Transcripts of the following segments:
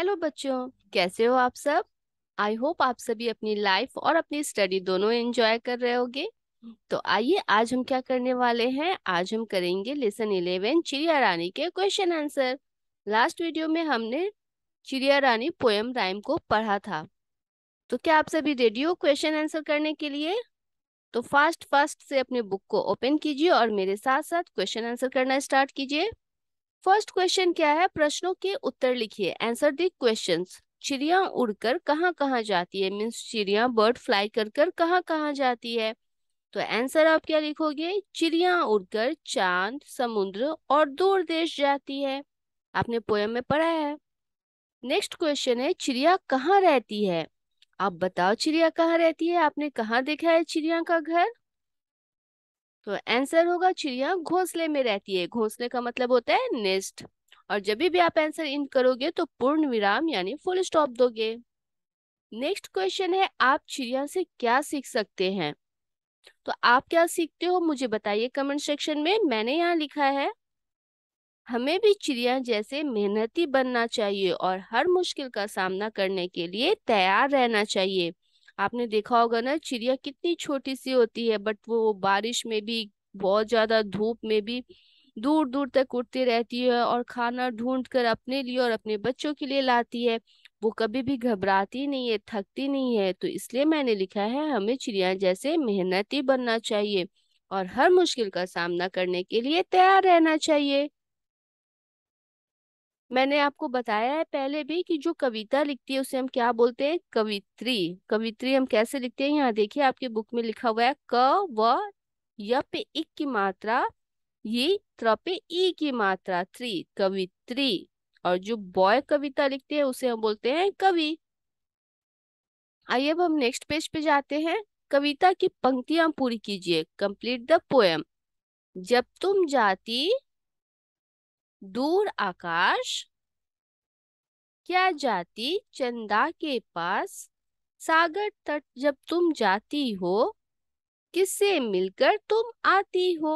hello बच्चों कैसे हो आप सब आई होप आप सभी अपनी लाइफ और अपनी स्टडी दोनों एंजॉय कर रहे होगे तो आइए आज हम क्या करने वाले हैं आज हम करेंगे लेसन इलेवन चिड़िया रानी के क्वेश्चन आंसर लास्ट वीडियो में हमने चिड़िया रानी पोएम राइम को पढ़ा था तो क्या आप सभी रेडी हो क्वेश्चन आंसर करने के लिए तो फास्ट फास्ट से अपने बुक को ओपन कीजिए और मेरे साथ साथ क्वेश्चन आंसर करना स्टार्ट कीजिए फर्स्ट क्वेश्चन क्या है प्रश्नों के उत्तर लिखिए आंसर दी क्वेश्चन चिड़िया उड़कर कहाँ कहाँ जाती है मीन्स चिड़िया बर्ड फ्लाई कर कर कहाँ कहाँ जाती है तो आंसर आप क्या लिखोगे चिड़िया उड़कर चांद समुद्र और दूर देश जाती है आपने पोयम में पढ़ा है नेक्स्ट क्वेश्चन है चिड़िया कहाँ रहती है आप बताओ चिड़िया कहाँ रहती है आपने कहाँ देखा है चिड़िया का घर तो आंसर होगा चिड़िया घोंसले में रहती है घोंसले का मतलब होता है नेस्ट और जब भी आप आंसर इन करोगे तो पूर्ण विराम यानी फुल स्टॉप दोगे नेक्स्ट क्वेश्चन है आप चिड़िया से क्या सीख सकते हैं तो आप क्या सीखते हो मुझे बताइए कमेंट सेक्शन में मैंने यहाँ लिखा है हमें भी चिड़िया जैसे मेहनती बनना चाहिए और हर मुश्किल का सामना करने के लिए तैयार रहना चाहिए आपने देखा होगा ना चिड़िया कितनी छोटी सी होती है बट वो बारिश में भी बहुत ज्यादा धूप में भी दूर दूर तक उड़ती रहती है और खाना ढूंढ कर अपने लिए और अपने बच्चों के लिए लाती है वो कभी भी घबराती नहीं है थकती नहीं है तो इसलिए मैंने लिखा है हमें चिड़िया जैसे मेहनती बनना चाहिए और हर मुश्किल का सामना करने के लिए तैयार रहना चाहिए मैंने आपको बताया है पहले भी कि जो कविता लिखती है उसे हम क्या बोलते हैं कवित्री कवित्री हम कैसे लिखते हैं यहाँ देखिए आपके बुक में लिखा हुआ है क व य पे इक की मात्रा ये त्र पे ई की मात्रा थ्री कवित्री और जो बॉय कविता लिखते हैं उसे हम बोलते हैं कवि आइए अब हम नेक्स्ट पेज पे जाते हैं कविता की पंक्तियां पूरी कीजिए कंप्लीट द पोएम जब तुम जाती दूर आकाश क्या जाती चंदा के पास सागर तट जब तुम जाती हो किससे मिलकर तुम आती हो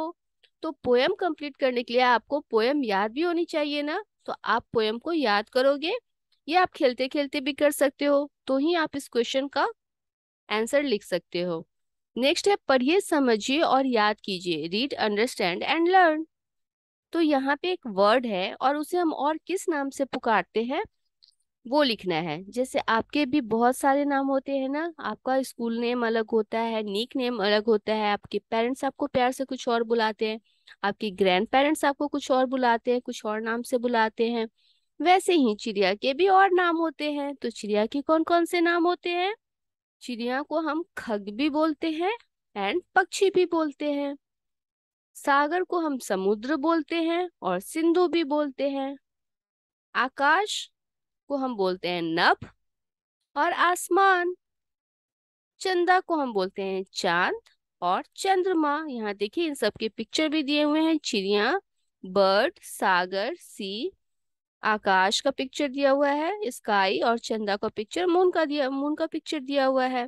तो पोएम कंप्लीट करने के लिए आपको पोएम याद भी होनी चाहिए ना तो आप पोएम को याद करोगे या आप खेलते खेलते भी कर सकते हो तो ही आप इस क्वेश्चन का आंसर लिख सकते हो नेक्स्ट है पढ़िए समझिए और याद कीजिए रीड अंडरस्टैंड एंड लर्न तो यहाँ पे एक वर्ड है और उसे हम और किस नाम से पुकारते हैं वो लिखना है जैसे आपके भी बहुत सारे नाम होते हैं ना आपका स्कूल नेम अलग होता है नीक नेम अलग होता है आपके पेरेंट्स आपको प्यार से कुछ और बुलाते हैं आपके ग्रैंड पेरेंट्स आपको कुछ और बुलाते हैं कुछ और नाम से बुलाते हैं वैसे ही चिड़िया के भी और नाम होते हैं तो चिड़िया के कौन कौन से नाम होते हैं चिड़िया को हम खग भी बोलते हैं एंड पक्षी भी बोलते हैं सागर को हम समुद्र बोलते हैं और सिंधु भी बोलते हैं आकाश को हम बोलते हैं नभ और आसमान चंदा को हम बोलते हैं चांद और चंद्रमा यहाँ देखिए इन सब के पिक्चर भी दिए हुए हैं चिड़िया बर्ड सागर सी आकाश का पिक्चर दिया हुआ है स्काई और चंदा का पिक्चर मून का दिया मून का पिक्चर दिया हुआ है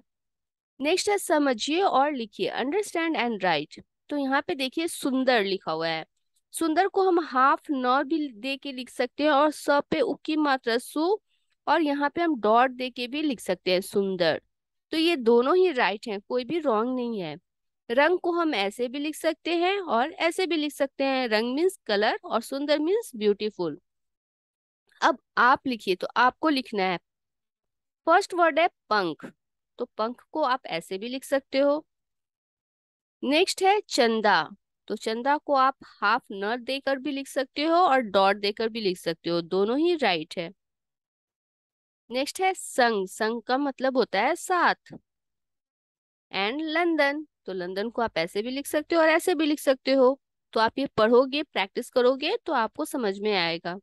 नेक्स्ट है समझिए और लिखिए अंडरस्टैंड एंड राइट तो यहाँ पे देखिए सुंदर लिखा हुआ है सुंदर को हम हाफ न भी दे के लिख सकते हैं और स पे उ मात्रा सु और यहाँ पे हम डॉट दे के भी लिख सकते हैं सुंदर तो ये दोनों ही राइट हैं कोई भी रॉन्ग नहीं है रंग को हम ऐसे भी लिख सकते हैं और ऐसे भी लिख सकते हैं रंग मीन्स कलर और सुंदर मीन्स ब्यूटीफुल अब आप लिखिए तो आपको लिखना है फर्स्ट वर्ड है पंख तो पंख को आप ऐसे भी लिख सकते हो नेक्स्ट है चंदा तो चंदा को आप हाफ न देकर भी लिख सकते हो और डॉट देकर भी लिख सकते हो दोनों ही राइट है नेक्स्ट है संग संग का मतलब होता है साथ एंड लंदन तो लंदन को आप ऐसे भी लिख सकते हो और ऐसे भी लिख सकते हो तो आप ये पढ़ोगे प्रैक्टिस करोगे तो आपको समझ में आएगा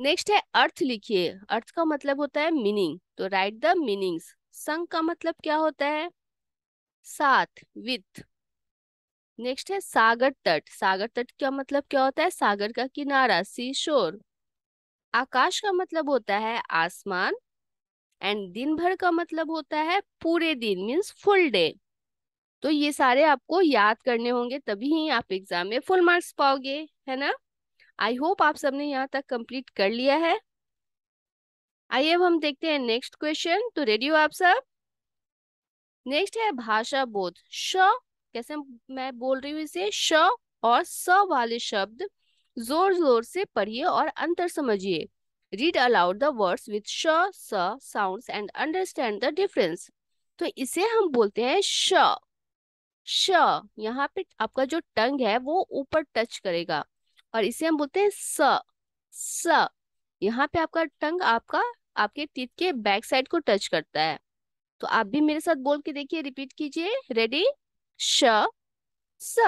नेक्स्ट है अर्थ लिखिए अर्थ का मतलब होता है मीनिंग तो राइट द मीनिंग्स संग का मतलब क्या होता है साथ विथ नेक्स्ट है सागर तट सागर तट का मतलब क्या होता है सागर का किनारा सी शोर आकाश का मतलब होता है आसमान एंड दिन भर का मतलब होता है पूरे दिन मीन्स फुल डे तो ये सारे आपको याद करने होंगे तभी ही आप एग्जाम में फुल मार्क्स पाओगे है ना आई होप आप सबने यहाँ तक कंप्लीट कर लिया है आइए अब हम देखते हैं नेक्स्ट क्वेश्चन तो रेडी हो आप सब नेक्स्ट है भाषा बोध श कैसे मैं बोल रही हूँ इसे श और स वाले शब्द जोर जोर से पढ़िए और अंतर समझिए read aloud the words with श sound and understand the difference तो इसे हम बोलते हैं श श यहाँ पे आपका जो टंग है वो ऊपर टच करेगा और इसे हम बोलते हैं स स यहाँ पे आपका टंग आपका आपके टीथ के बैक साइड को टच करता है तो आप भी मेरे साथ बोल के देखिए रिपीट कीजिए रेडी श स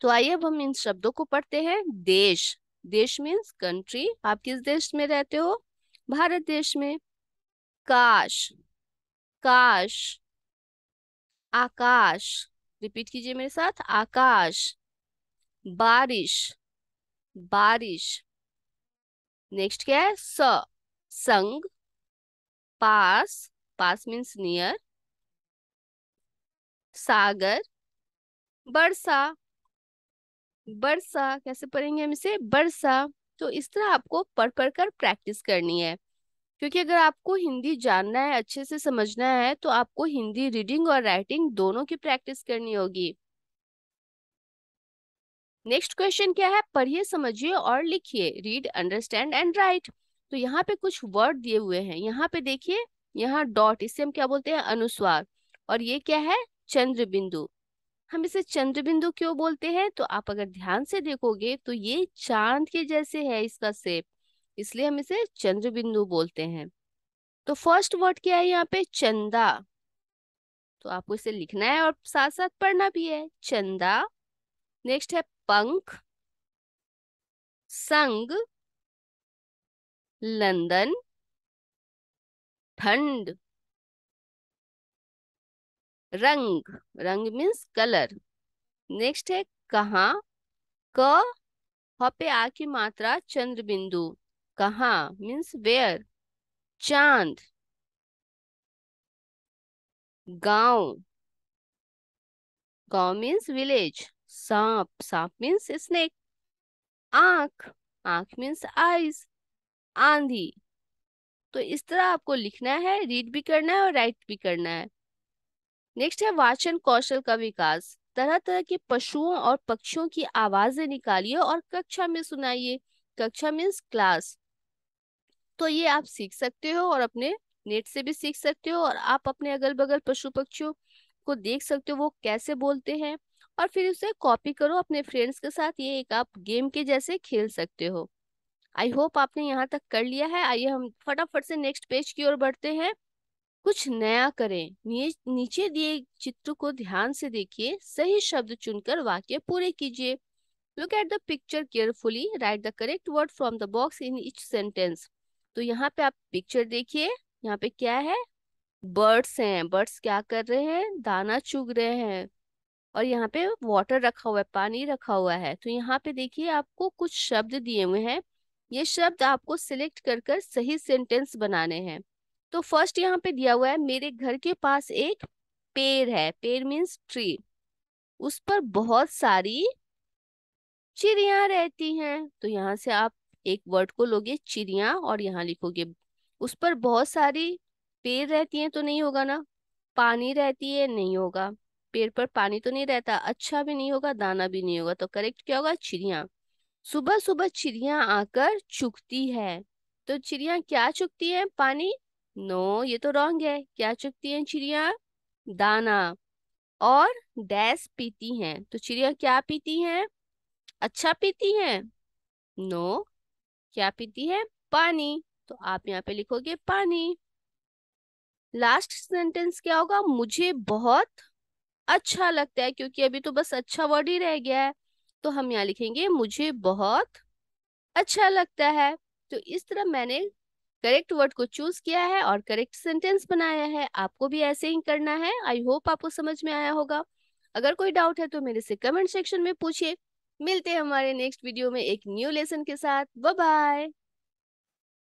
तो आइए अब हम इन शब्दों को पढ़ते हैं देश देश मीन्स कंट्री आप किस देश में रहते हो भारत देश में काश काश आकाश रिपीट कीजिए मेरे साथ आकाश बारिश बारिश नेक्स्ट क्या है स संग पास पास मीन्स नियर सागर बरसा बरसा कैसे पढ़ेंगे हम इसे बरसा तो इस तरह आपको पढ़ पढ़ कर प्रैक्टिस करनी है क्योंकि अगर आपको हिंदी जानना है अच्छे से समझना है तो आपको हिंदी रीडिंग और राइटिंग दोनों की प्रैक्टिस करनी होगी नेक्स्ट क्वेश्चन क्या है पढ़िए समझिए और लिखिए रीड अंडरस्टैंड एंड राइट तो यहाँ पे कुछ वर्ड दिए हुए हैं यहाँ पे देखिए यहाँ डॉट इसे हम क्या बोलते हैं अनुस्वार और ये क्या है चंद्र बिंदु हम इसे चंद्र बिंदु क्यों बोलते हैं तो आप अगर ध्यान से देखोगे तो ये चांद के जैसे है इसका सेप इसलिए हम इसे चंद्र बिंदु बोलते हैं तो फर्स्ट वर्ड क्या है यहाँ पे चंदा तो आपको इसे लिखना है और साथ साथ पढ़ना भी है चंदा नेक्स्ट है पंख संग लंदन ठंड रंग रंग मीन्स कलर नेक्स्ट है कहा क ह पे आ की मात्रा चंद्र बिंदु कहा मीन्स वेयर चांद गांव गांव मीन्स विलेज सांप सांप मीन्स स्नेक आंख आंख मीन्स आईज आंधी तो इस तरह आपको लिखना है रीड भी करना है और राइट भी करना है नेक्स्ट है वाचन कौशल का विकास तरह तरह के पशुओं और पक्षियों की आवाजें निकालिए और कक्षा में सुनाइए कक्षा मीन्स क्लास तो ये आप सीख सकते हो और अपने नेट से भी सीख सकते हो और आप अपने अगल बगल पशु पक्षियों को देख सकते हो वो कैसे बोलते हैं और फिर उसे कॉपी करो अपने फ्रेंड्स के साथ ये एक आप गेम के जैसे खेल सकते हो आई होप आपने यहाँ तक कर लिया है आइए हम फटाफट से नेक्स्ट पेज की ओर बढ़ते हैं कुछ नया करें नीचे दिए चित्र को ध्यान से देखिए सही शब्द चुनकर वाक्य पूरे कीजिए look at the picture carefully write the correct word from the box in each sentence तो यहाँ पे आप पिक्चर देखिए यहाँ पे क्या है बर्ड्स हैं बर्ड्स क्या कर रहे हैं दाना चुग रहे हैं और यहाँ पे वाटर रखा हुआ है पानी रखा हुआ है तो यहाँ पे देखिए आपको कुछ शब्द दिए हुए हैं ये शब्द आपको सिलेक्ट कर कर सही सेंटेंस बनाने हैं तो फर्स्ट यहाँ पे दिया हुआ है मेरे घर के पास एक पेड़ है पेड़ मीन्स ट्री उस पर बहुत सारी चिड़िया रहती हैं तो यहाँ से आप एक वर्ड को लोगे चिड़िया और यहाँ लिखोगे उस पर बहुत सारी पेड़ रहती हैं तो नहीं होगा ना पानी रहती है नहीं होगा पेड़ पर पानी तो नहीं रहता अच्छा भी नहीं होगा दाना भी नहीं होगा तो करेक्ट क्या होगा चिड़िया सुबह सुबह चिड़िया आकर चुगती है तो चिड़िया क्या चुगती है पानी नो ये तो रॉन्ग है क्या चुगती है चिड़िया दाना और डैस पीती हैं तो चिड़िया क्या पीती हैं अच्छा पीती हैं नो क्या पीती है पानी तो आप यहाँ पे लिखोगे पानी लास्ट सेंटेंस क्या होगा मुझे बहुत अच्छा लगता है क्योंकि अभी तो बस अच्छा वर्ड ही रह गया है तो हम यहाँ लिखेंगे मुझे बहुत अच्छा लगता है तो इस तरह मैंने करेक्ट वर्ड को चूज किया है और करेक्ट सेंटेंस बनाया है आपको भी ऐसे ही करना है आई होप आपको समझ में आया होगा अगर कोई डाउट है तो मेरे से कमेंट सेक्शन में पूछिए मिलते हैं हमारे नेक्स्ट वीडियो में एक न्यू लेसन के साथ बाय